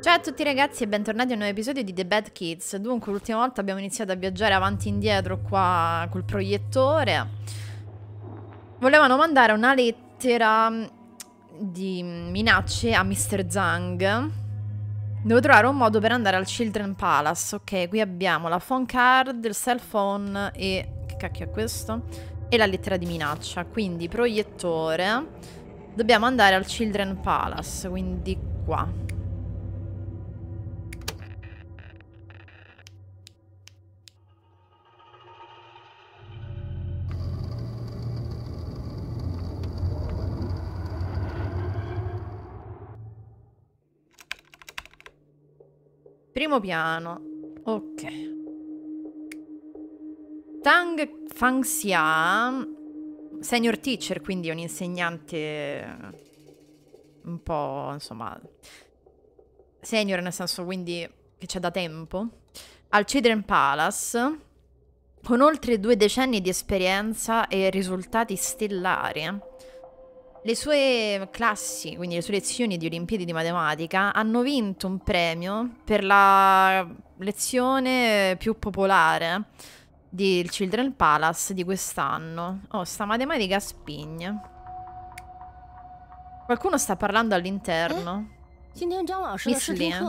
Ciao a tutti ragazzi e bentornati a un nuovo episodio di The Bad Kids Dunque l'ultima volta abbiamo iniziato a viaggiare avanti e indietro qua col proiettore Volevano mandare una lettera mm, di minacce a Mr. Zhang Devo trovare un modo per andare al Children Palace Ok, qui abbiamo la phone card, il cell phone e... che cacchio è questo? E la lettera di minaccia Quindi proiettore Dobbiamo andare al Children Palace, quindi qua Primo piano. Ok. Tang Fangxia, senior teacher, quindi un insegnante un po', insomma, senior nel senso quindi che c'è da tempo, al Children Palace, con oltre due decenni di esperienza e risultati stellari. Le sue classi, quindi le sue lezioni di Olimpiadi di Matematica, hanno vinto un premio per la lezione più popolare del Children's Palace di quest'anno. Oh, sta matematica spigne. Qualcuno sta parlando all'interno. Miss Lin.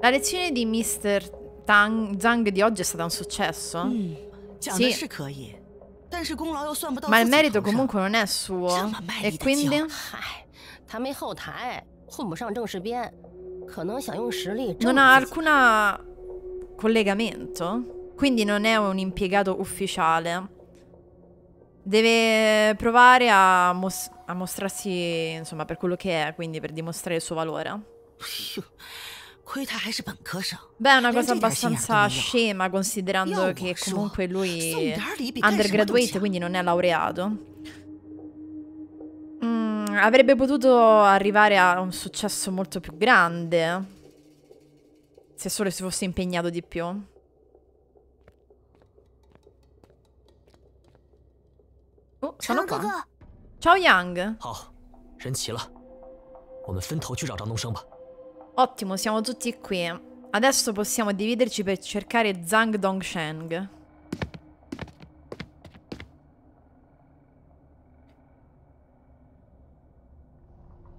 La lezione di Mr. Tang Zhang di oggi è stata un successo? Mm, sì. Ma il merito comunque non è suo. E quindi... Non ha alcun collegamento. Quindi non è un impiegato ufficiale. Deve provare a, mos a mostrarsi, insomma, per quello che è, quindi per dimostrare il suo valore. Beh, è una cosa abbastanza scema considerando che comunque lui è undergraduate, quindi non è laureato. Mm, avrebbe potuto arrivare a un successo molto più grande se solo si fosse impegnato di più. Oh, sono qua. Ciao Yang. 好，神奇了，我们分头去找张东升吧。Oh, Ottimo, siamo tutti qui. Adesso possiamo dividerci per cercare Zhang Dongsheng.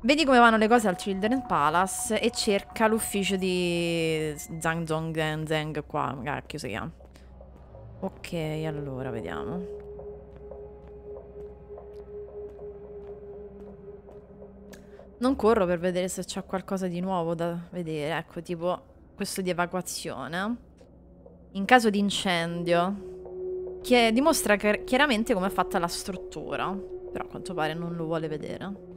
Vedi come vanno le cose al Children's Palace e cerca l'ufficio di Zhang Zhong Zeng qua, cacchio si chiama. Ok, allora vediamo. Non corro per vedere se c'è qualcosa di nuovo da vedere, ecco, tipo questo di evacuazione. In caso di incendio, che dimostra chiaramente come è fatta la struttura, però a quanto pare non lo vuole vedere.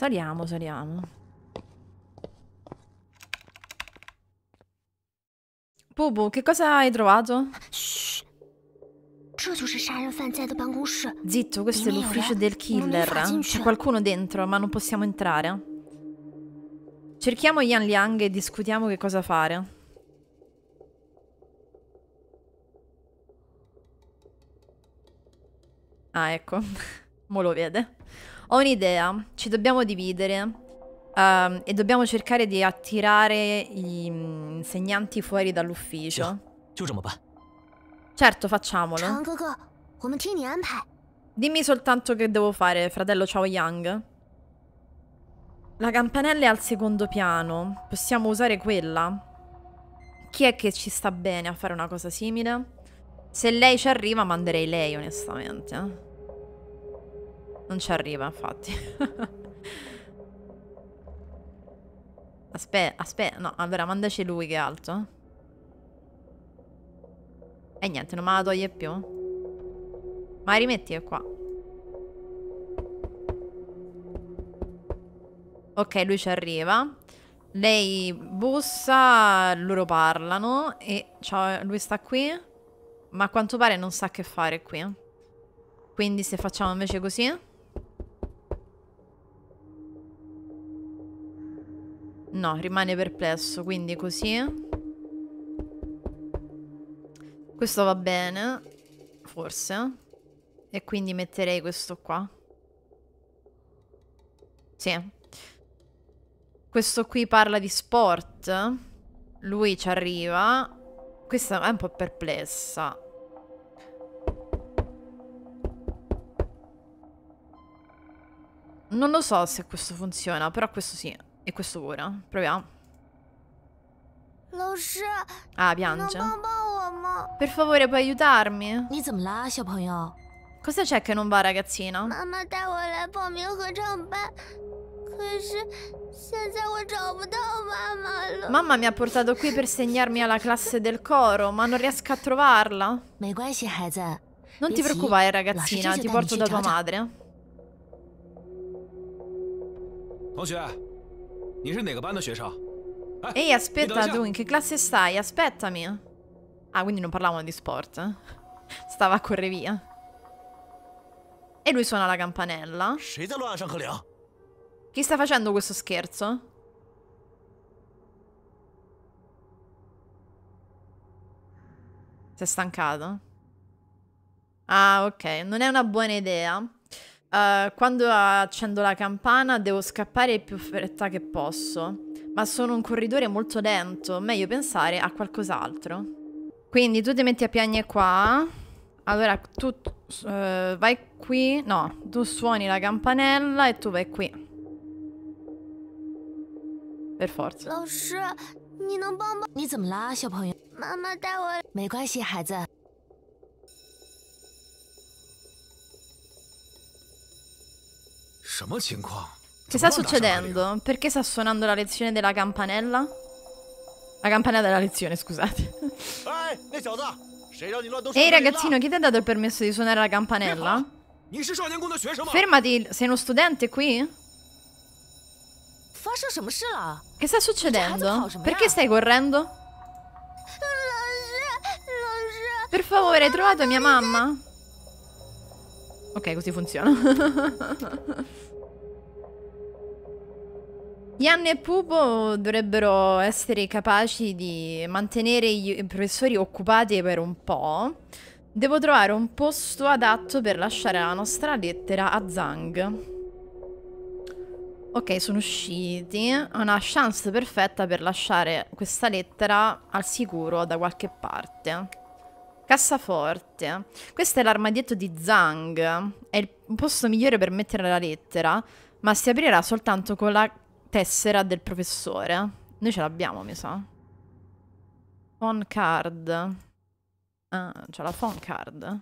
Saliamo, saliamo. Bubu, che cosa hai trovato? Zitto, questo è l'ufficio del killer. C'è qualcuno dentro, ma non possiamo entrare. Cerchiamo Yan Liang e discutiamo che cosa fare. Ah, ecco. Mo lo vede. Ho un'idea, ci dobbiamo dividere um, e dobbiamo cercare di attirare gli insegnanti fuori dall'ufficio. Certo, facciamolo. Dimmi soltanto che devo fare, fratello Chao Yang. La campanella è al secondo piano. Possiamo usare quella? Chi è che ci sta bene a fare una cosa simile? Se lei ci arriva, manderei lei, onestamente. Eh. Non ci arriva, infatti. aspetta, aspetta. No, allora, ah, mandaci lui che è alto. E eh, niente, non me la toglie più. Ma rimetti qua. Ok, lui ci arriva. Lei bussa, loro parlano e lui sta qui, ma a quanto pare non sa che fare qui. Quindi se facciamo invece così... No, rimane perplesso, quindi così. Questo va bene, forse. E quindi metterei questo qua. Sì. Questo qui parla di sport. Lui ci arriva. Questa è un po' perplessa. Non lo so se questo funziona, però questo sì. E questo ora. Proviamo. Ah, piange. Per favore, puoi aiutarmi? Oh. Cosa c'è che non va, ragazzina? Mamma mi ha portato qui per segnarmi alla classe del coro, ma non riesco a trovarla. Non ti preoccupare, ragazzina, ti porto da tua madre. Ehi, aspetta, tu, in che classe stai? Aspettami. Ah, quindi non parlavano di sport. Eh? Stava a correre via. E lui suona la campanella. Chi sta facendo questo scherzo? Si è stancato? Ah, ok. Non è una buona idea. Uh, quando accendo la campana devo scappare più fretta che posso, ma sono un corridore molto lento, meglio pensare a qualcos'altro. Quindi tu ti metti a piagne qua, allora tu uh, vai qui, no, tu suoni la campanella e tu vai qui. Per forza. Mi 老师，你能帮帮？你怎么啦，小朋友？妈妈带我。没关系，孩子。Che sta succedendo? Perché sta suonando la lezione della campanella? La campanella della lezione, scusate. Eh, Ehi ragazzino, chi ti ha dato il permesso di suonare la campanella? Fermati, sei uno studente qui? Che sta succedendo? Perché stai correndo? Per favore, hai trovato mia mamma? Ok, così funziona. Ian e Pupo dovrebbero essere capaci di mantenere i professori occupati per un po'. Devo trovare un posto adatto per lasciare la nostra lettera a Zhang. Ok, sono usciti. Una chance perfetta per lasciare questa lettera al sicuro da qualche parte. Cassaforte. Questo è l'armadietto di Zhang. È il posto migliore per mettere la lettera, ma si aprirà soltanto con la tessera del professore. Noi ce l'abbiamo, mi sa. Phone card. Ah, c'è la phone card.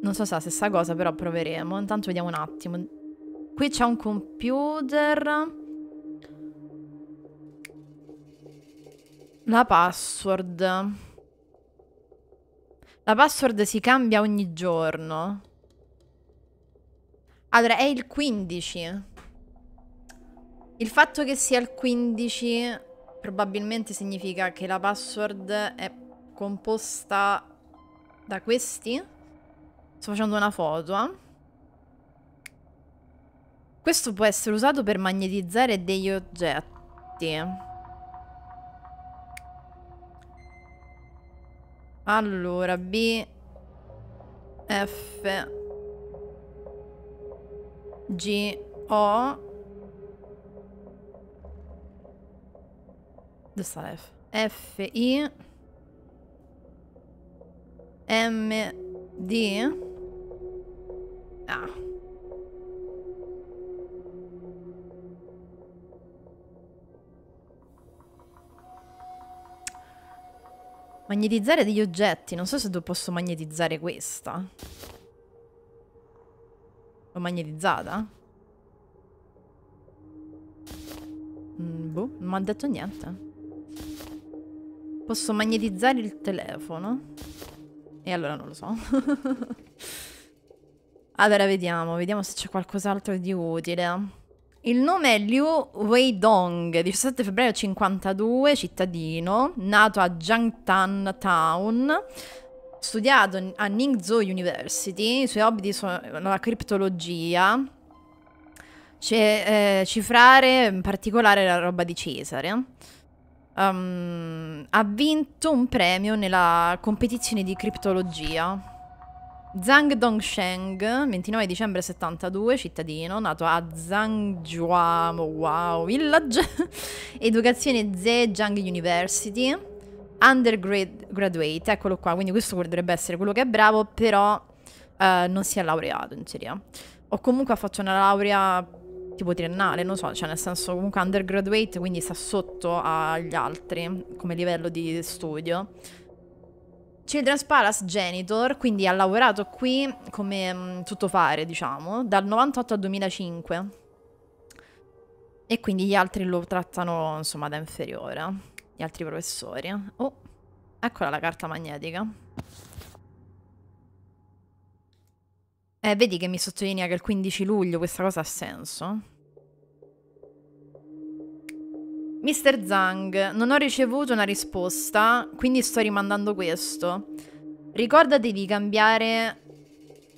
Non so se è la stessa cosa, però proveremo. Intanto vediamo un attimo. Qui c'è un computer. La password. La password si cambia ogni giorno. Allora, è il 15. Il fatto che sia il 15 probabilmente significa che la password è composta da questi. Sto facendo una foto. Eh? Questo può essere usato per magnetizzare degli oggetti. Allora, B, F, G O Dove sta F? F I M D Ah Magnetizzare degli oggetti, non so se posso magnetizzare questa. L'ho magnetizzata? Mm, boh, non mi ha detto niente. Posso magnetizzare il telefono? E allora non lo so. allora vediamo, vediamo se c'è qualcos'altro di utile. Il nome è Liu Weidong, 17 febbraio 52, cittadino, nato a Jiangtan Town, studiato a Ningzhou University, i suoi hobby sono la criptologia, eh, cifrare, in particolare la roba di Cesare. Um, ha vinto un premio nella competizione di criptologia. Zhang Dongsheng, 29 dicembre 72, cittadino, nato a Zhangjiakou, wow, village, educazione Zhejiang University undergraduate, eccolo qua, quindi questo dovrebbe essere quello che è bravo, però eh, non si è laureato in teoria. O comunque ha fatto una laurea tipo triennale, non so, cioè nel senso comunque undergraduate, quindi sta sotto agli altri come livello di studio. Children's Palace Genitor, quindi ha lavorato qui come mh, mm, tuttofare, diciamo, dal 98 al 2005. E quindi gli altri lo trattano, insomma, da inferiore gli altri professori. Eh. Oh, eccola la carta magnetica. Eh, vedi che mi sottolinea che il 15 luglio questa cosa ha senso? Mr. Zhang, non ho ricevuto una risposta, quindi sto rimandando questo. Ricordati di cambiare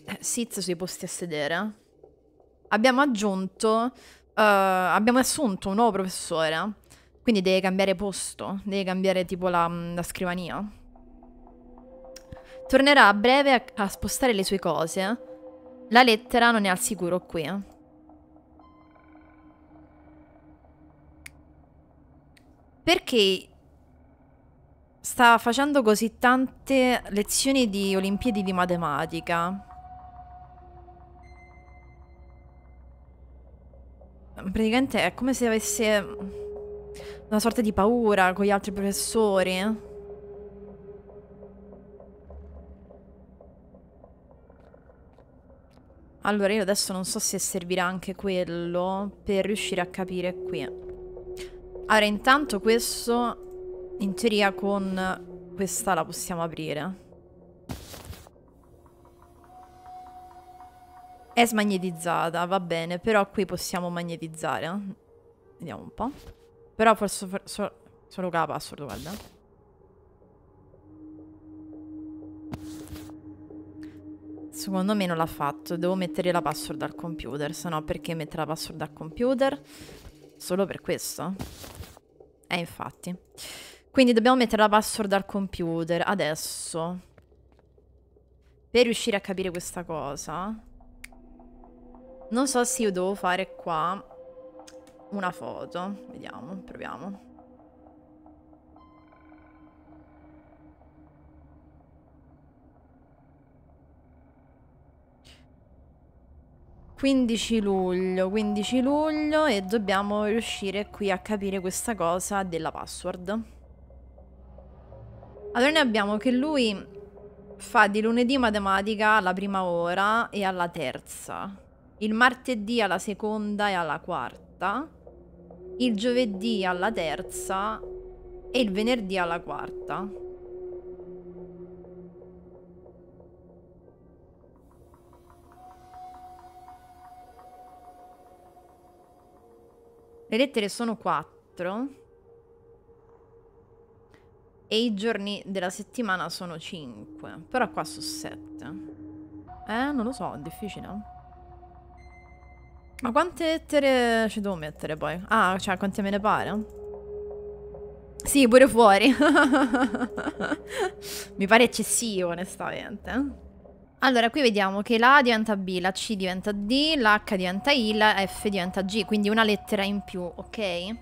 eh, sit sui posti a sedere. Abbiamo aggiunto, uh, abbiamo assunto un nuovo professore. Quindi deve cambiare posto, deve cambiare tipo la, mm, la scrivania. Tornerà a breve a, a, spostare le sue cose. La lettera non è al sicuro qui. Eh. Perché sta facendo così tante lezioni di Olimpiadi di matematica? Praticamente è come se avesse una sorta di paura con gli altri professori. Allora, io adesso non so se servirà anche quello per riuscire a capire qui. Allora, intanto questo, in teoria, con questa la possiamo aprire. È smagnetizzata, va bene, però qui possiamo magnetizzare. Vediamo un po'. Però forse... forse solo che la password, guarda. Secondo me non l'ha fatto. Devo mettere la password al computer. Se no, perché mettere la password al computer? Solo per questo? Eh, infatti. Quindi dobbiamo mettere la password al computer adesso. Per riuscire a capire questa cosa. Non so se io devo fare qua una foto. Vediamo, proviamo. luglio, 15 luglio e dobbiamo riuscire qui a capire questa cosa della password. Allora ne abbiamo che lui fa di lunedì matematica alla prima ora e alla terza, il martedì alla seconda e alla quarta, il giovedì alla terza e il venerdì alla quarta. Le lettere sono quattro e i giorni della settimana sono cinque, però qua sono sette. Eh, non lo so, è difficile. Ma quante lettere ci devo mettere poi? Ah, cioè quante me ne pare? Sì, pure fuori. Mi pare eccessivo, onestamente. Allora, qui vediamo che la A diventa B, la C diventa D, la H diventa I, la F diventa G, quindi una lettera in più, ok?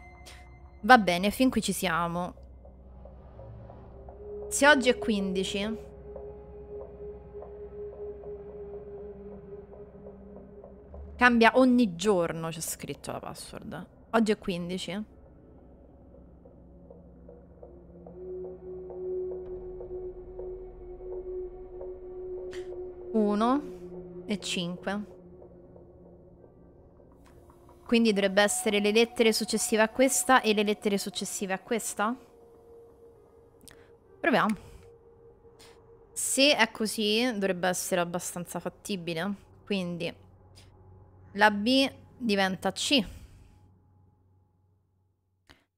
Va bene, fin qui ci siamo. Se oggi è 15... Cambia ogni giorno, c'è scritto la password. Oggi è 15. Uno e 5. Quindi dovrebbe essere le lettere successive a questa e le lettere successive a questa? Proviamo. Se è così dovrebbe essere abbastanza fattibile. Quindi la B diventa C.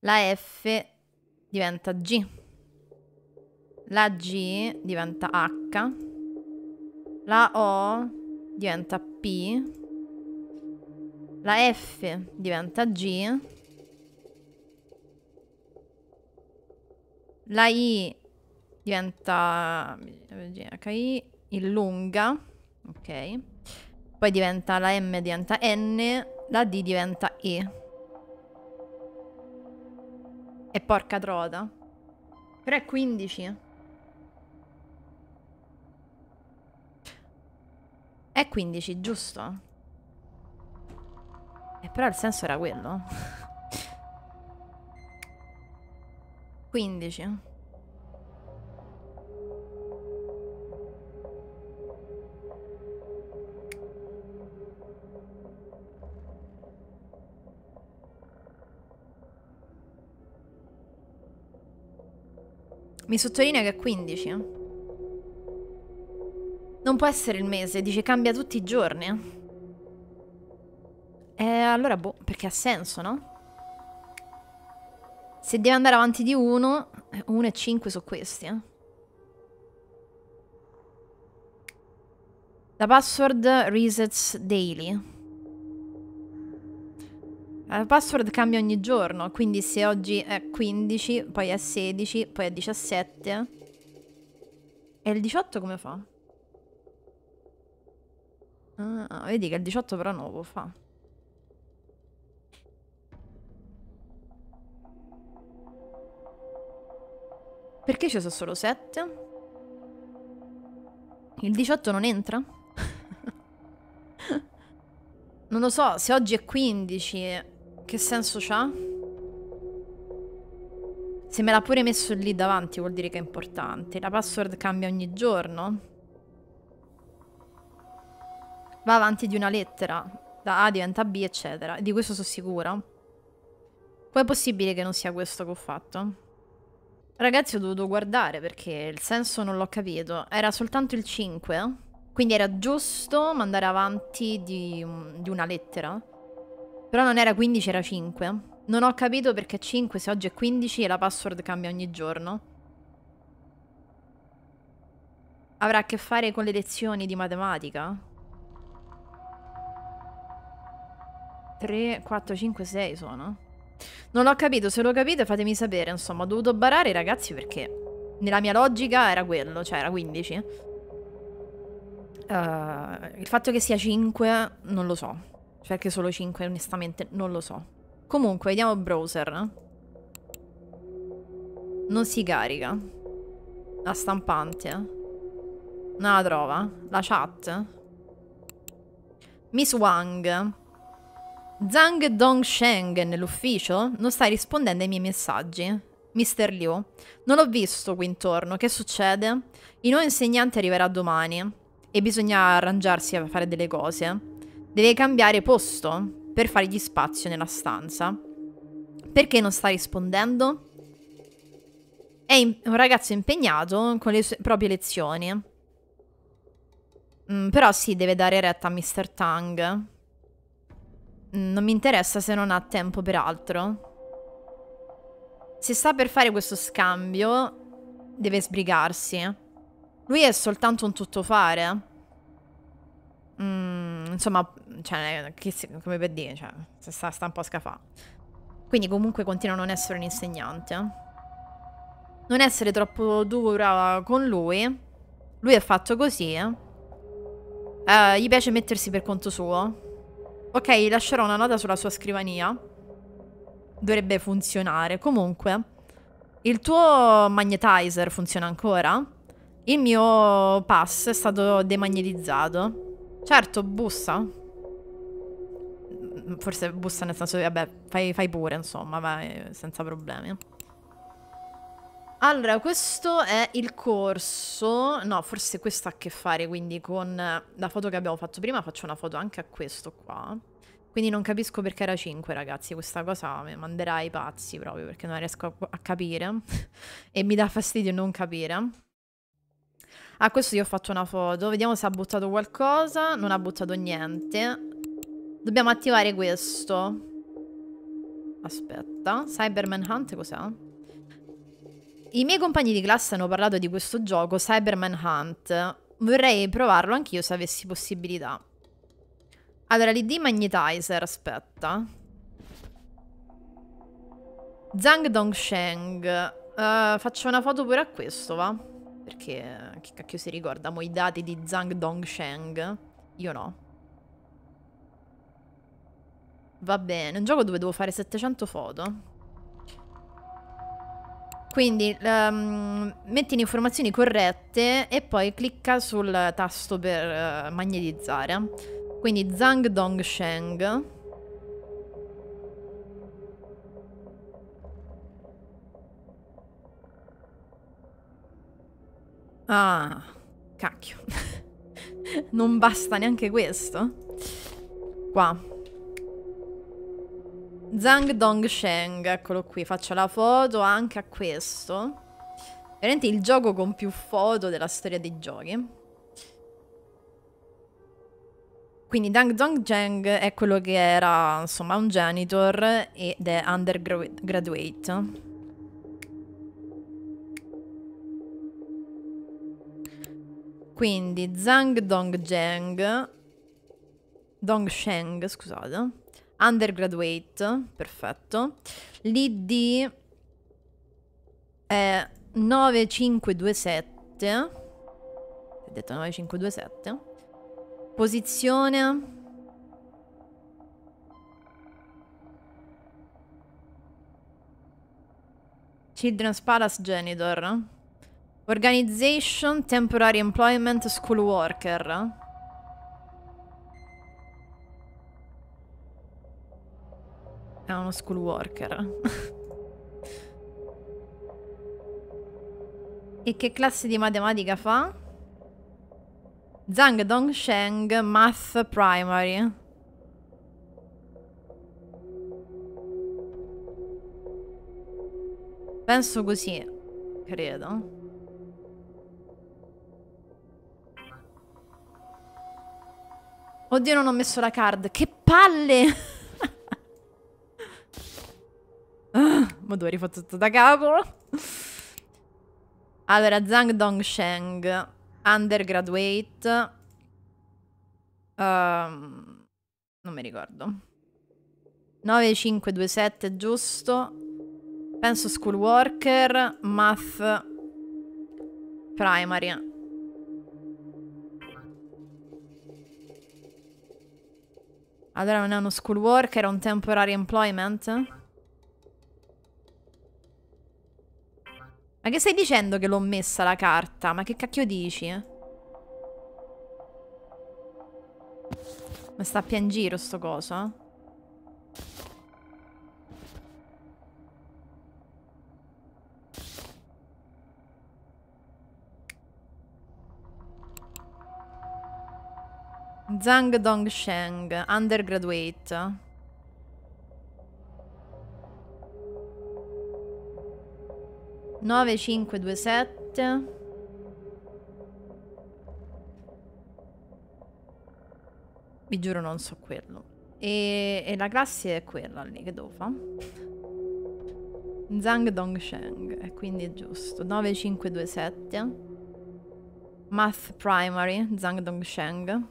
La F diventa G. La G diventa H. La O diventa P. La F diventa G. La I diventa H-I, illunga, ok poi diventa la M diventa N, la D diventa E. E porca trota. Però è 15. È 15, giusto? E però il senso era quello. 15. Mi sottolinea che è 15. Non può essere il mese, dice cambia tutti i giorni. Eh, allora boh, perché ha senso, no? Se deve andare avanti di 1, 1 eh, e 5 su questi, eh. La password resets daily. La eh, password cambia ogni giorno, quindi se oggi è 15, poi è 16, poi è 17. E il 18 come fa? Ah, vedi che il 18 però nuovo fa. Perché ci sono solo 7? Il 18 non entra? non lo so, se oggi è 15 che senso c'ha? Se me l'ha pure messo lì davanti vuol dire che è importante. La password cambia ogni giorno. Va avanti di una lettera. Da A diventa B, eccetera. Di questo sono sicura. Poi è possibile che non sia questo che ho fatto? Ragazzi, ho dovuto guardare perché il senso non l'ho capito. Era soltanto il 5. Quindi era giusto mandare avanti di, di una lettera. Però non era 15, era 5. Non ho capito perché 5 se oggi è 15 e la password cambia ogni giorno. Avrà a che fare con le lezioni di matematica? 3, 4, 5, 6 sono. Non ho capito, se lo capite fatemi sapere, insomma, ho dovuto barare i ragazzi perché nella mia logica era quello, cioè era 15. Uh, eh, il fatto che sia 5 non lo so. Cioè perché solo 5 onestamente non lo so. Comunque vediamo il browser. Non si carica. La stampante. Non la trova. La chat. Miss Wang. Zhang Dongsheng nell'ufficio? Non stai rispondendo ai miei messaggi. Mister Liu, non ho visto qui intorno, che succede? Il nuovo insegnante arriverà domani e bisogna arrangiarsi a fare delle cose. Deve cambiare posto per fargli spazio nella stanza. Perché non sta rispondendo? È un ragazzo impegnato con le sue proprie lezioni. Mm, però sì, deve dare retta a Mr. Tang. Mm, non mi interessa se non ha tempo per altro. Se sta per fare questo scambio, deve sbrigarsi. Lui è soltanto un tuttofare. Mm, insomma, cioè, si, come per dire, cioè, se sta, sta un po' a scafà. Quindi comunque continua a non essere un insegnante. Non essere troppo dura con lui. Lui è fatto così. Uh, gli piace mettersi per conto suo. Ok, lascerò una nota sulla sua scrivania. Dovrebbe funzionare. Comunque, il tuo magnetizer funziona ancora? Il mio pass è stato demagnetizzato. Certo, bussa forse bussa nel senso, vabbè, fai, fai pure, insomma, vai senza problemi. Allora, questo è il corso, no, forse questo ha a che fare quindi con la foto che abbiamo fatto prima, faccio una foto anche a questo qua. Quindi non capisco perché era 5 ragazzi, questa cosa mi manderà ai pazzi proprio perché non riesco a, a capire e mi dà fastidio non capire. A questo io ho fatto una foto, vediamo se ha buttato qualcosa, non ha buttato niente, Dobbiamo attivare questo. Aspetta, Cyberman Hunt cos'è? I miei compagni di classe hanno parlato di questo gioco, Cyberman Hunt. Vorrei provarlo anch'io se avessi possibilità. Allora, l'ID Magnetizer, aspetta. Zhang Dongsheng. Uh, faccio una foto pure a questo, va? Perché che cacchio si ricorda mo i dati di Zhang Dongsheng? Io no. Va bene, un gioco dove devo fare 700 foto. Quindi um, metti le informazioni corrette e poi clicca sul tasto per uh, magnetizzare. Quindi Zhang Dong Sheng. Ah, cacchio. non basta neanche questo. Qua. Zhang Dongsheng, eccolo qui, faccio la foto anche a questo. Veramente il gioco con più foto della storia dei giochi. Quindi Dang Dongsheng è quello che era, insomma, un janitor ed è undergraduate. Quindi Zhang Dongsheng Dongsheng, scusate undergraduate, perfetto. L'ID è 9527. Ho detto 9527. Posizione Children's Palace Genitor. Organization Temporary Employment School Worker Era uno school worker. e che classe di matematica fa? Zhang Dongsheng Math Primary. Penso così, credo. Oddio, non ho messo la card. Che palle! Ma dove rifare tutto da capo? Allora, Zhang Dongsheng, undergraduate. Uh, non mi ricordo. 9527, giusto. Penso schoolworker, math, primary. Allora non è uno schoolworker, è un temporary employment? Ma che stai dicendo che l'ho messa la carta? Ma che cacchio dici? Ma sta a piangere sto coso? Eh? Zhang Dongsheng, undergraduate. 9, 5, 2, 7. Vi giuro non so quello E, e la classe è quella lì che devo fare Zhang Dongsheng E quindi è giusto 9, 5, 2, 7. Math Primary Zhang Dongsheng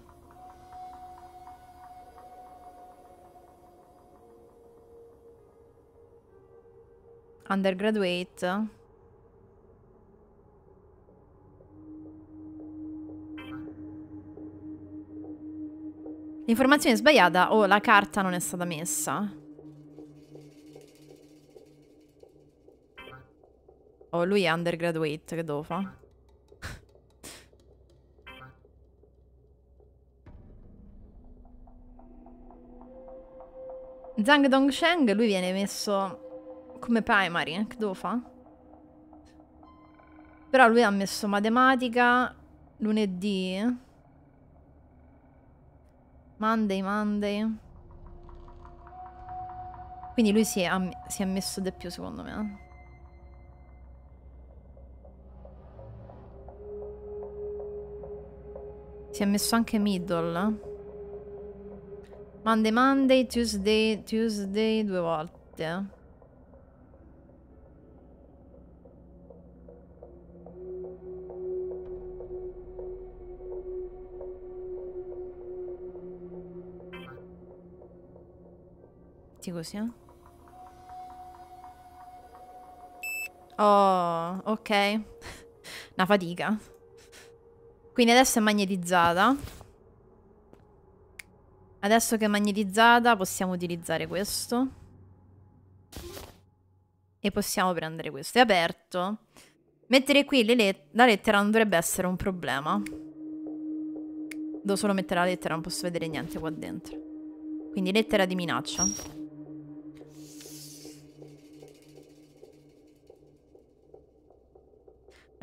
Undergraduate L'informazione è sbagliata o oh, la carta non è stata messa. Oh, lui è undergraduate, che devo fa? Zhang Dongsheng, lui viene messo come primary, eh, che devo fa? Però lui ha messo matematica, lunedì... Monday, Monday. Quindi lui si è, si è messo di più, secondo me. Si è messo anche middle. Monday, Monday, Tuesday, Tuesday due volte. metti così, eh? Oh, ok. Una fatica. Quindi adesso è magnetizzata. Adesso che è magnetizzata possiamo utilizzare questo. E possiamo prendere questo. È aperto. Mettere qui let la lettera non dovrebbe essere un problema. Devo solo mettere la lettera, non posso vedere niente qua dentro. Quindi lettera di minaccia.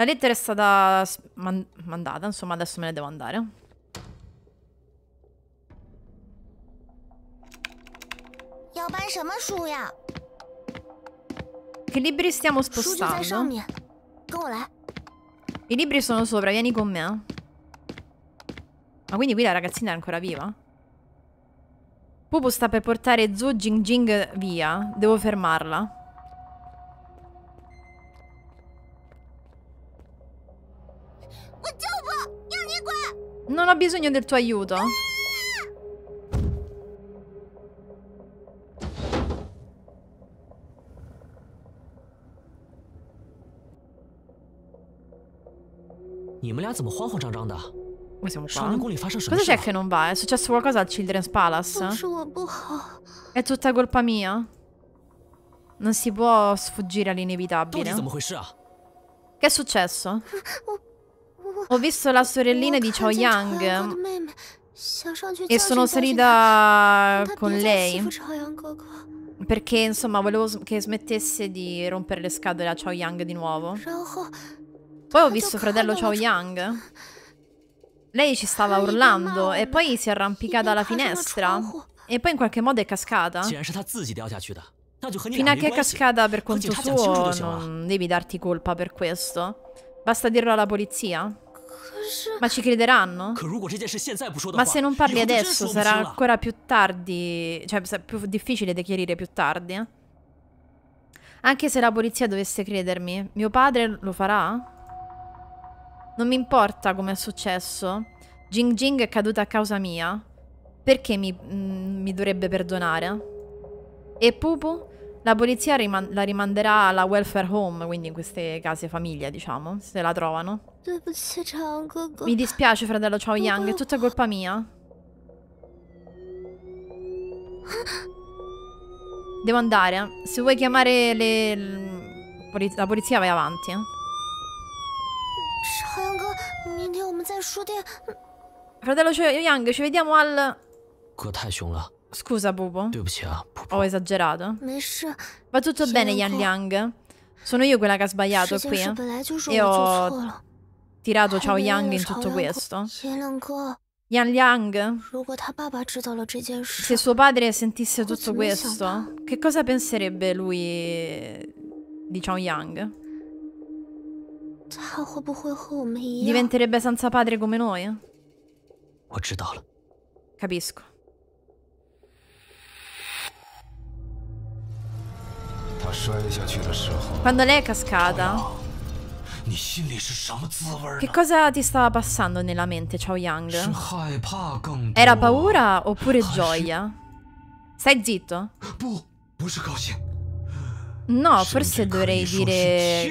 La lettera è stata man mandata, insomma adesso me ne devo andare. Eh. Che libri stiamo spostando? Eh. I libri sono sopra, vieni con me. Eh. Ma quindi qui la ragazzina è ancora viva? Pupu sta per portare Zhu Jingjing via. Devo fermarla. Non ho bisogno del tuo aiuto. Cosa c'è che non va? È successo qualcosa al Children's Palace? È tutta colpa mia? Non si può sfuggire all'inevitabile. Che è successo? Ho visto la sorellina di Chao Yang. E sono salita con lei. Perché, insomma, volevo che smettesse di rompere le scatole a Chao Yang di nuovo. Poi ho visto fratello Chao Yang. Lei ci stava urlando e poi si è arrampicata alla finestra. E poi in qualche modo è cascata. Fino a che è cascata per conto suo, non devi darti colpa per questo. Basta dirlo alla polizia? Ma ci crederanno? Ma se non parli adesso sarà ancora più tardi, cioè più difficile da chiarire più tardi. Eh? Anche se la polizia dovesse credermi, mio padre lo farà? Non mi importa come è successo. Jing Jing è caduta a causa mia. Perché mi, mh, mm, mi dovrebbe perdonare? E Pupu? La polizia riman la rimanderà alla welfare home, quindi in queste case famiglia, diciamo, se la trovano. Mi dispiace, fratello Chao Yang, è tutta colpa mia. Devo andare. Eh. Se vuoi chiamare le... la polizia vai avanti. Eh. Fratello Chao Yang, ci vediamo al... 哥太凶了。Scusa, Bubo. Ho esagerato. Va tutto bene, Yan Liang. Sono io quella che ha sbagliato qui. E ho tirato Ciao Yang in tutto questo. Yan Liang, se suo padre sentisse tutto questo, che cosa penserebbe lui di Ciao Yang? Diventerebbe senza padre come noi? Capisco. Quando lei è cascata... Che cosa ti stava passando nella mente, Chao Yang? Era paura oppure gioia? Stai zitto. No, forse dovrei dire...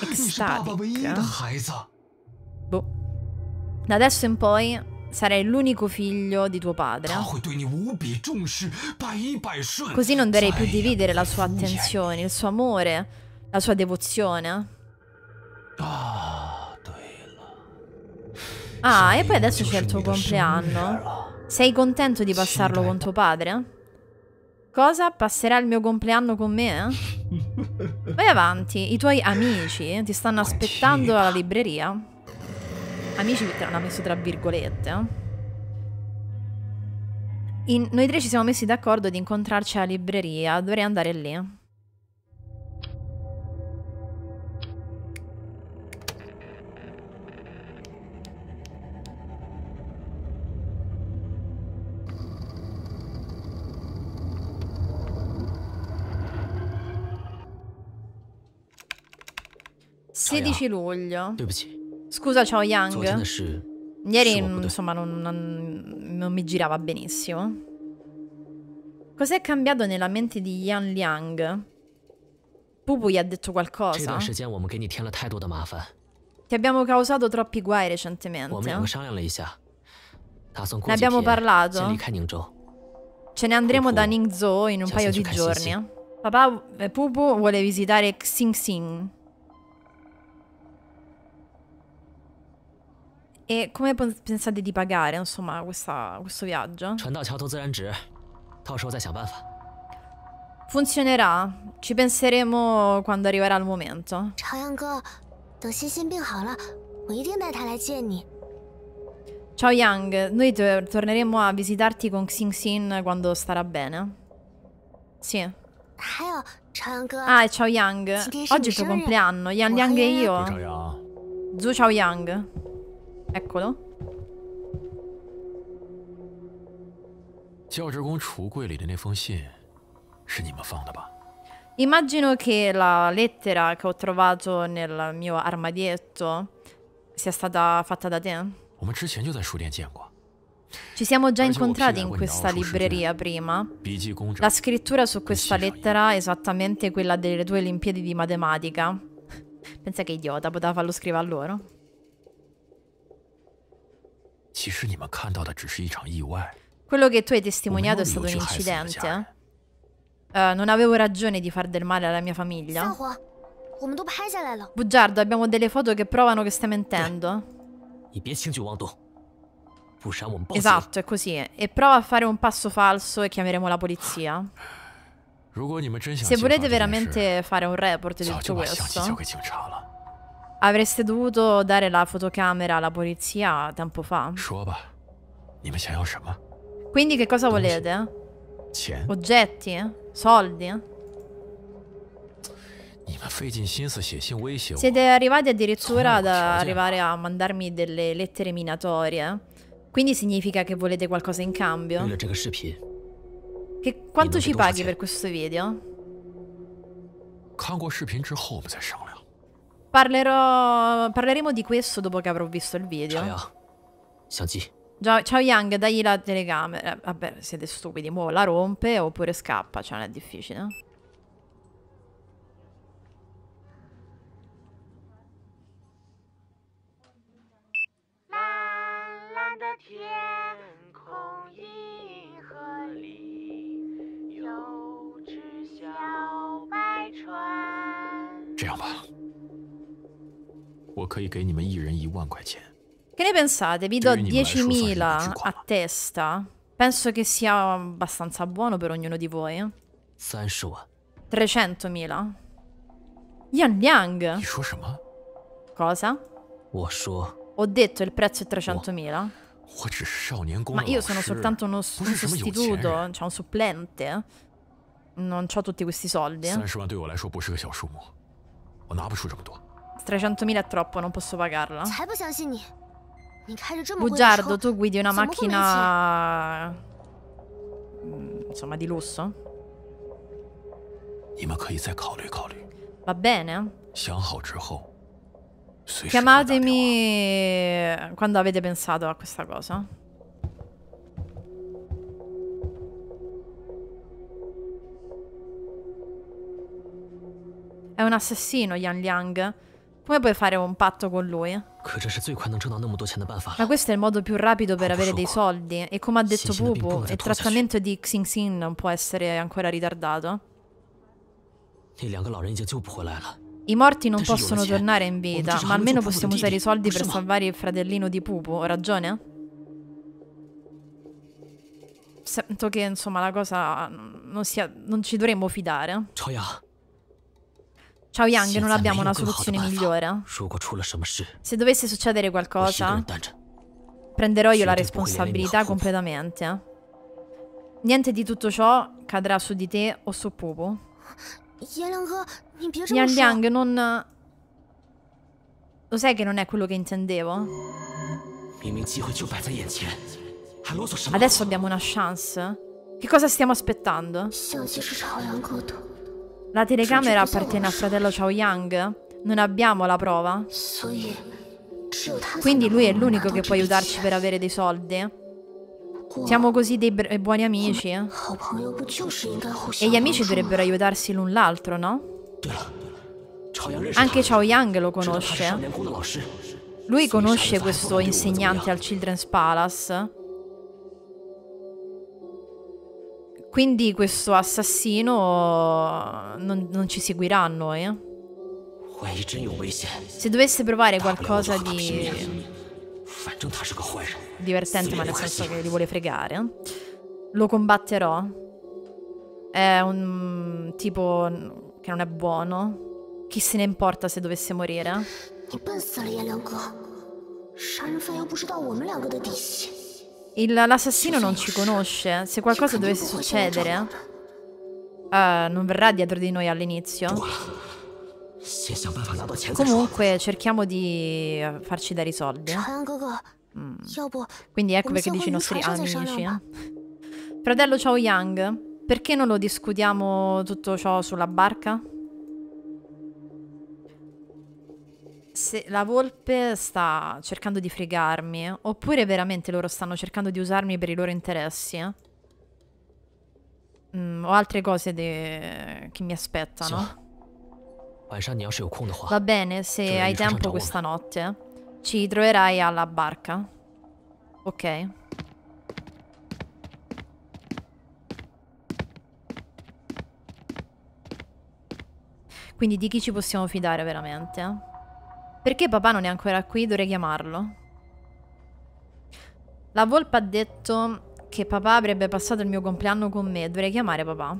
Ecstatic. Boh. Da adesso in poi Sarai l'unico figlio di tuo padre. Così non dovrei più dividere la sua attenzione, il suo amore, la sua devozione. Ah, ah e poi adesso c'è il tuo compleanno. Sei contento di passarlo con tuo padre? Cosa? Passerà il mio compleanno con me? Vai avanti, i tuoi amici ti stanno aspettando alla libreria. Amici perché l'hanno messo tra virgolette. Eh? In, noi tre ci siamo messi d'accordo di incontrarci alla libreria, dovrei andare lì. Sedici luglio. Scusa, ciao Yang. Ieri, insomma, non, non, non mi girava benissimo. Cos'è cambiato nella mente di Yan Liang? Pupu gli ha detto qualcosa? Ti abbiamo causato troppi guai recentemente. Ne abbiamo parlato. Ce ne andremo da Ningzhou in un paio di giorni. Papà eh, Pupu vuole visitare Xing Xing. E come pensate di pagare, insomma, questa, questo viaggio? Funzionerà. Ci penseremo quando arriverà il momento. Ciao Yang, noi torneremo a visitarti con Xingxin quando starà bene. Sì. Ah, ciao Yang. Oggi è il tuo compleanno. Yan Liang e io. Zhu ciao Yang. Eccolo. Eccolo. 教职工橱柜里的那封信，是你们放的吧？Immagino che la lettera che ho trovato nel mio armadietto sia stata fatta da te. 我们之前就在书店见过。Ci siamo già incontrati in questa libreria prima. La scrittura su questa lettera è esattamente quella delle tue Olimpiadi di matematica. Pensa che idiota, poteva farlo scrivere a loro. Quello che tu hai testimoniato è stato un incidente. Uh, non avevo ragione di far del male alla mia famiglia. Bugiardo, abbiamo delle foto che provano che stai mentendo. Esatto, è così. E prova a fare un passo falso e chiameremo la polizia. Se volete veramente fare un report di tutto questo, Avreste dovuto dare la fotocamera alla polizia tempo fa. Quindi che cosa volete? Oggetti? Soldi? Siete arrivati addirittura ad arrivare a mandarmi delle lettere minatorie. Quindi significa che volete qualcosa in cambio? Che quanto ci paghi per questo video? 看过视频之后，我们再商量。Parlerò... Parleremo di questo dopo che avrò visto il video. Ciao, ciao Yang, dai la telecamera. Vabbè, siete stupidi. Mo la rompe oppure scappa, cioè non è difficile. Eh. Che ne pensate? Vi do 10.000 a testa. Penso che sia abbastanza buono per ognuno di voi. 300.000. Yan Yang. Cosa? Ho detto il prezzo è 300.000. Ma io sono soltanto uno, un sostituto, cioè un supplente. Non ho tutti questi soldi. non 30万对我来说不是个小数目，我拿不出这么多。300.000 è troppo, non posso pagarla. Bugiardo, tu guidi una macchina... Insomma, di lusso? Va bene. Chiamatemi quando avete pensato a questa cosa. È un assassino Yan Liang. Come puoi fare un patto con lui? Ma questo è il modo più rapido per avere dei soldi. E come ha detto Pupu, il trattamento di Xing Xin non può essere ancora ritardato. I morti non possono tornare in vita, ma almeno possiamo usare i soldi per salvare il fratellino di Pupu, ho ragione? Sento che, insomma, la cosa non, sia, non ci dovremmo fidare. Ciao Yang, non abbiamo una soluzione migliore. Se dovesse succedere qualcosa, prenderò io la responsabilità completamente. Niente di tutto ciò cadrà su di te o su Popo. Yan Yang, non... Lo sai che non è quello che intendevo? Adesso abbiamo una chance. Che cosa stiamo aspettando? La telecamera appartiene a fratello Chao Yang? Non abbiamo la prova? Quindi lui è l'unico che può aiutarci per avere dei soldi? Siamo così dei buoni amici. E gli amici dovrebbero aiutarsi l'un l'altro, no? Anche Chao Yang lo conosce. Lui conosce questo insegnante al Children's Palace. Quindi questo assassino non, non ci seguirà a noi. Eh? Se dovesse provare qualcosa di divertente, ma nel senso che li vuole fregare, lo combatterò. È un tipo che non è buono. Chi se ne importa se dovesse morire? non 你笨死了，叶良哥！杀人犯又不知道我们两个的底细。L'assassino non ci conosce. Se qualcosa dovesse succedere, uh, non verrà dietro di noi all'inizio. Comunque, cerchiamo di eh, farci dare i soldi. Mm. Quindi ecco perché dici i nostri amici. Fratello Ciao Yang, perché non lo discutiamo tutto ciò sulla barca? se la volpe sta cercando di fregarmi, oppure veramente loro stanno cercando di usarmi per i loro interessi. Mm, ho altre cose de... che mi aspettano. Va bene, se hai tempo questa notte, ci troverai alla barca. Ok. Quindi di chi ci possiamo fidare veramente? Perché papà non è ancora qui? Dovrei chiamarlo. La volpa ha detto che papà avrebbe passato il mio compleanno con me. Dovrei chiamare papà.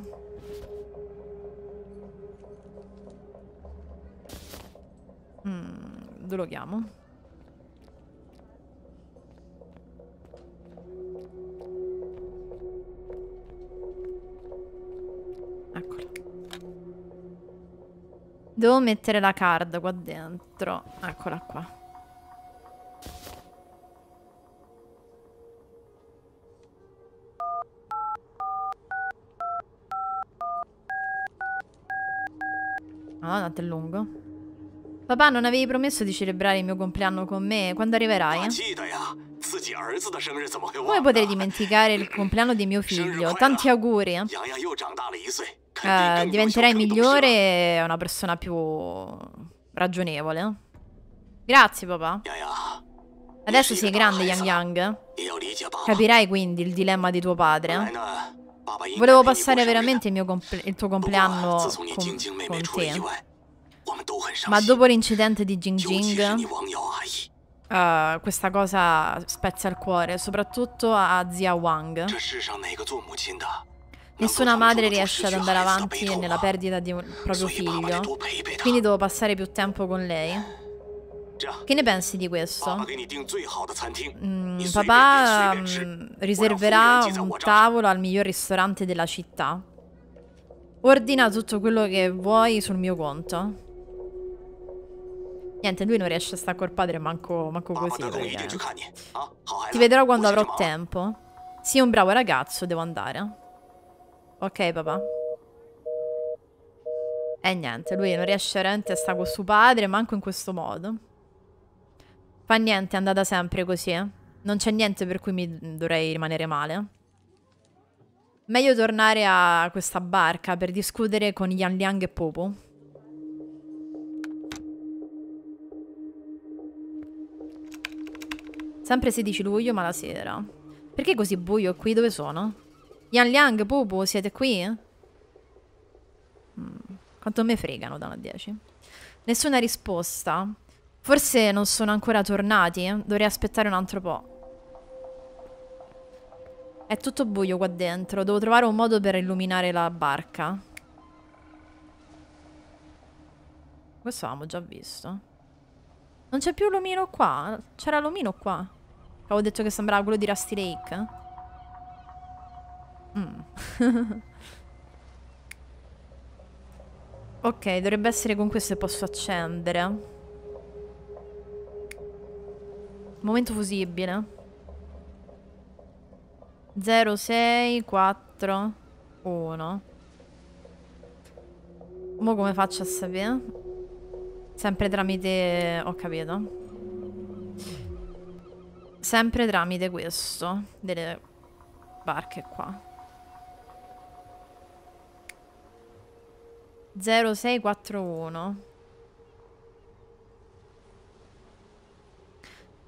Mm, dove lo chiamo? Devo mettere la card qua dentro. Eccola qua. Madonna, è lungo. Papà, non avevi promesso di celebrare il mio compleanno con me? Quando arriverai? Come potrei dimenticare il compleanno di mio figlio? Tanti auguri! Eh eh, diventerai migliore e una persona più ragionevole. Grazie papà. Adesso sei grande Yang Yang. Capirai quindi il dilemma di tuo padre. Eh, Volevo passare veramente il, il tuo compleanno con, con te. Eh. Ma dopo l'incidente di Jing Jing, uh, questa cosa spezza il cuore, soprattutto a zia Wang. Cioè, ecco, Nessuna madre riesce ad andare avanti nella perdita di un proprio figlio, quindi devo passare più tempo con lei. Che ne pensi di questo? Mm, papà mm, riserverà un tavolo al miglior ristorante della città. Ordina tutto quello che vuoi sul mio conto. Niente, lui non riesce a stare col padre manco, manco così. Perché... Ah, ah, Ti vedrò ah, quando avrò tempo. Sii un bravo ragazzo, devo andare. Ok, papà. E niente, lui non riesce veramente a stare con suo padre, manco in questo modo. Fa niente, è andata sempre così. Eh? Non c'è niente per cui mi dovrei rimanere male. Meglio tornare a questa barca per discutere con Yan Liang e Popo. Sempre 16 luglio, ma la sera. Perché così buio qui? Dove sono? Yan Liang, Bubu, siete qui? Mm, quanto me fregano da una 10. Nessuna risposta. Forse non sono ancora tornati. Eh? Dovrei aspettare un altro po'. È tutto buio qua dentro. Devo trovare un modo per illuminare la barca. Questo avevamo già visto. Non c'è più l'omino qua. C'era l'omino qua. Avevo detto che sembrava quello di Rusty Lake. Eh? Mm. ok, dovrebbe essere con questo che posso accendere. Momento fusibile. 0, 6, 4, 1. Mo come faccio a sapere? Sempre tramite... ho capito. Sempre tramite questo. Delle barche qua. 0641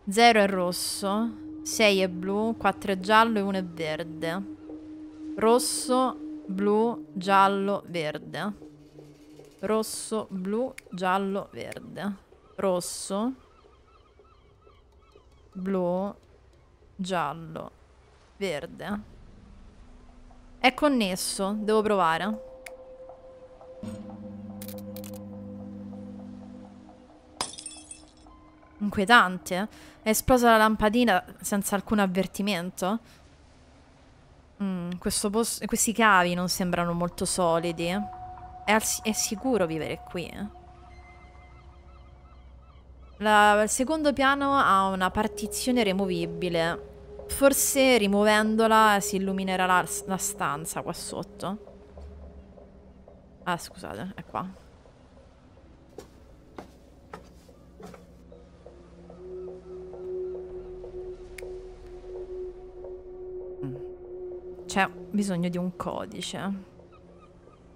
0 è rosso 6 è blu 4 è giallo e 1 è verde rosso blu giallo verde rosso blu giallo verde rosso blu giallo verde è connesso devo provare Inquietante. È esplosa la lampadina senza alcun avvertimento. Mm, questi cavi non sembrano molto solidi. È, è sicuro vivere qui. Eh. La, il secondo piano ha una partizione removibile. Forse rimuovendola si illuminerà la, la stanza qua sotto. Ah, scusate, è qua. c'è bisogno di un codice.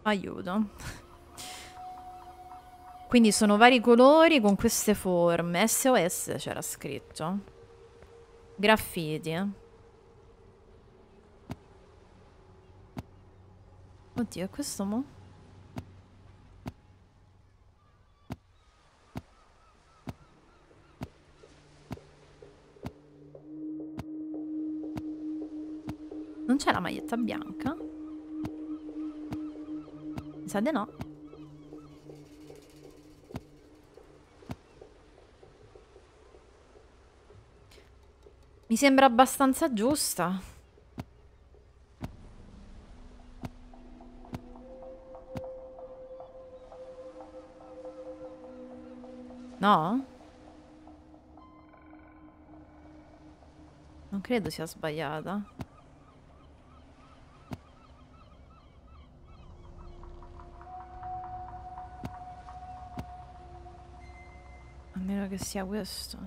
Aiuto. Quindi sono vari colori con queste forme. SOS c'era scritto. Graffiti. Oddio, è questo mo'? Non c'è la maglietta bianca? Mi sa di no. Mi sembra abbastanza giusta. No? Non credo sia sbagliata. sia questo.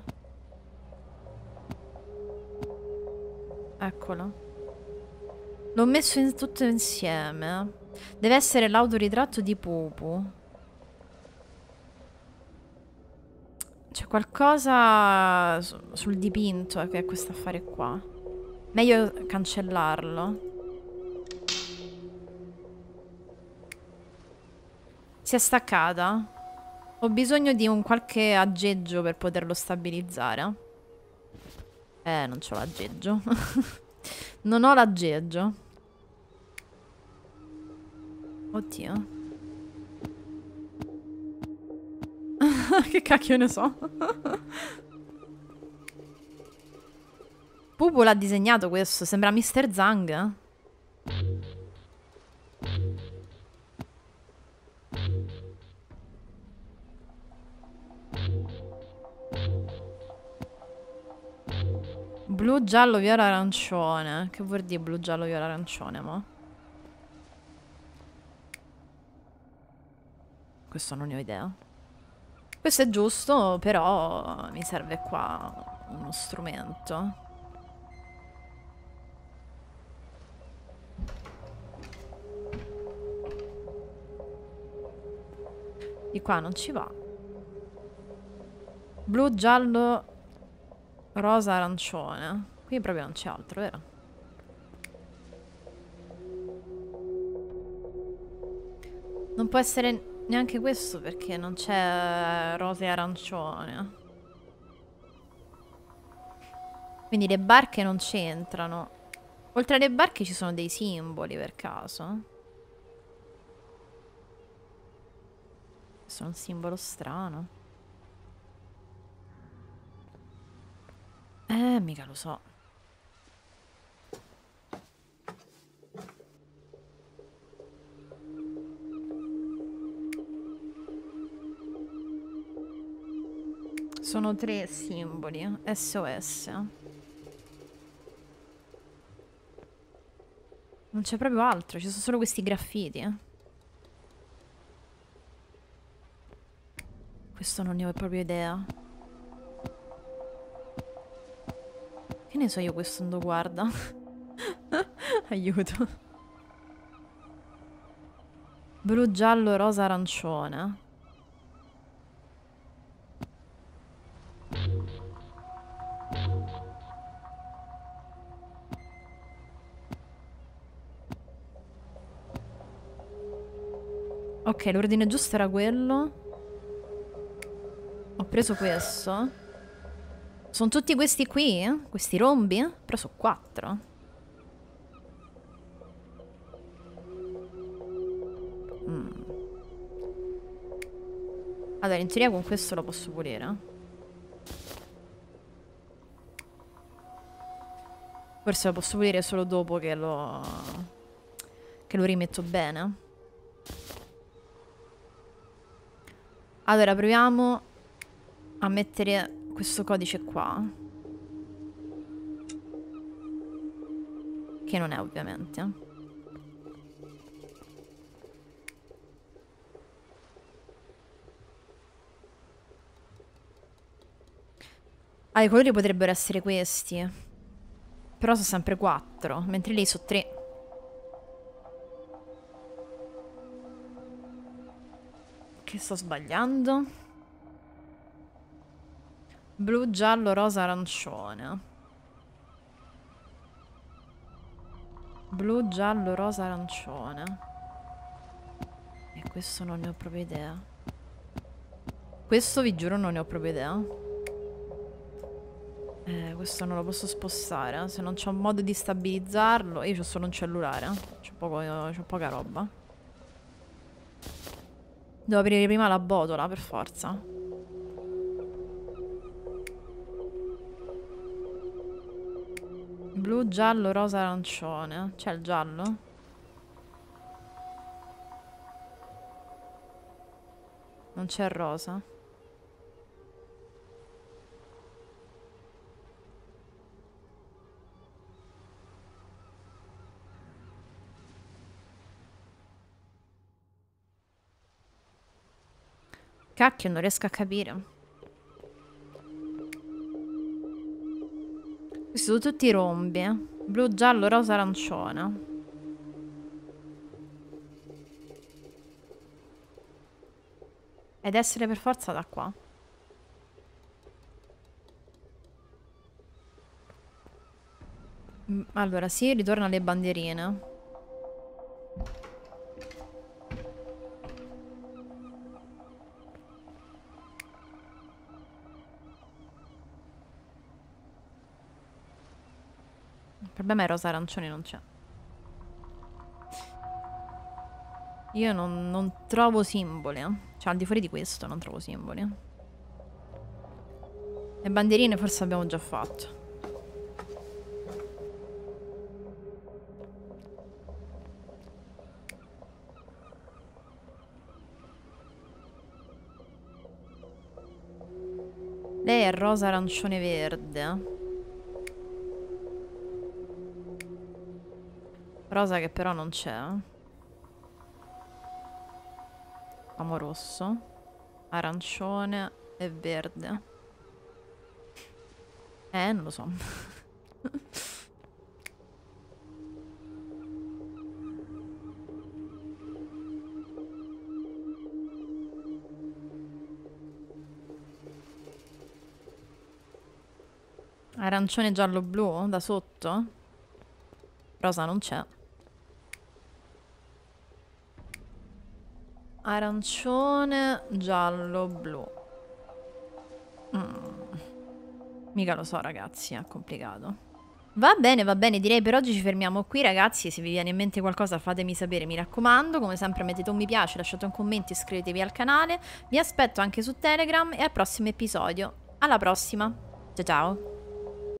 Eccolo. L'ho messo in tutto insieme. Deve essere l'autoritratto di Pupu. C'è qualcosa sul dipinto che è questo affare qua. Meglio cancellarlo. Si è staccata? Ho bisogno di un qualche aggeggio per poterlo stabilizzare. Eh, non c'ho l'aggeggio. non ho l'aggeggio. Oddio. che cacchio ne so. Pupo l'ha disegnato questo, sembra Mr. Zang. blu, giallo, viola, arancione. Che vuol dire blu, giallo, viola, arancione, ma? Questo non ne ho idea. Questo è giusto, però mi serve qua uno strumento. Di qua non ci va. Blu, giallo, Rosa arancione. Qui proprio non c'è altro, vero? Non può essere neanche questo perché non c'è eh, rosa e arancione. Quindi le barche non c'entrano. Oltre alle barche ci sono dei simboli per caso. Questo è un simbolo strano. Eh, mica lo so. Sono tre simboli, SOS. Non c'è proprio altro, ci sono solo questi graffiti. Eh. Questo non ne ho proprio idea. Che ne so io questo non guarda? Aiuto. Blu, giallo, rosa, arancione. Ok, l'ordine giusto era quello. Ho preso questo. Sono tutti questi qui? Eh? Questi rombi? Eh? Però sono quattro. Mm. Allora, in teoria con questo lo posso pulire. Forse lo posso pulire solo dopo che lo... che lo rimetto bene. Allora, proviamo a mettere questo codice qua. Che non è ovviamente. Ah, i colori potrebbero essere questi. Però sono sempre quattro, mentre lì sono tre. Che sto sbagliando? Blu, giallo, rosa, arancione. Blu, giallo, rosa, arancione. E questo non ne ho proprio idea. Questo vi giuro non ne ho proprio idea. Eh, questo non lo posso spostare. Eh? Se non c'è un modo di stabilizzarlo... Io ho solo un cellulare. Eh. C'ho, poca roba. Devo aprire prima la botola, per forza. blu, giallo, rosa, arancione. C'è il giallo? Non c'è il rosa. Cacchio, non riesco a capire. Questi sono tutti i rombi. Eh. Blu, giallo, rosa, arancione. Ed essere per forza da qua. Mm, allora, si sì, ritorna alle bandierine. problema è rosa arancione non c'è. Io non, non, trovo simboli. Eh. Cioè, al di fuori di questo non trovo simboli. Le bandierine forse abbiamo già fatto. Lei è rosa arancione verde. Eh. Rosa che però non c'è. Amo rosso, arancione e verde. Eh, non lo so. Arancione, giallo, blu da sotto? Rosa non c'è. arancione, giallo, blu. Mm. Mica lo so ragazzi, è complicato. Va bene, va bene, direi per oggi ci fermiamo qui ragazzi, se vi viene in mente qualcosa fatemi sapere, mi raccomando, come sempre mettete un mi piace, lasciate un commento, iscrivetevi al canale, vi aspetto anche su Telegram e al prossimo episodio. Alla prossima, ciao ciao!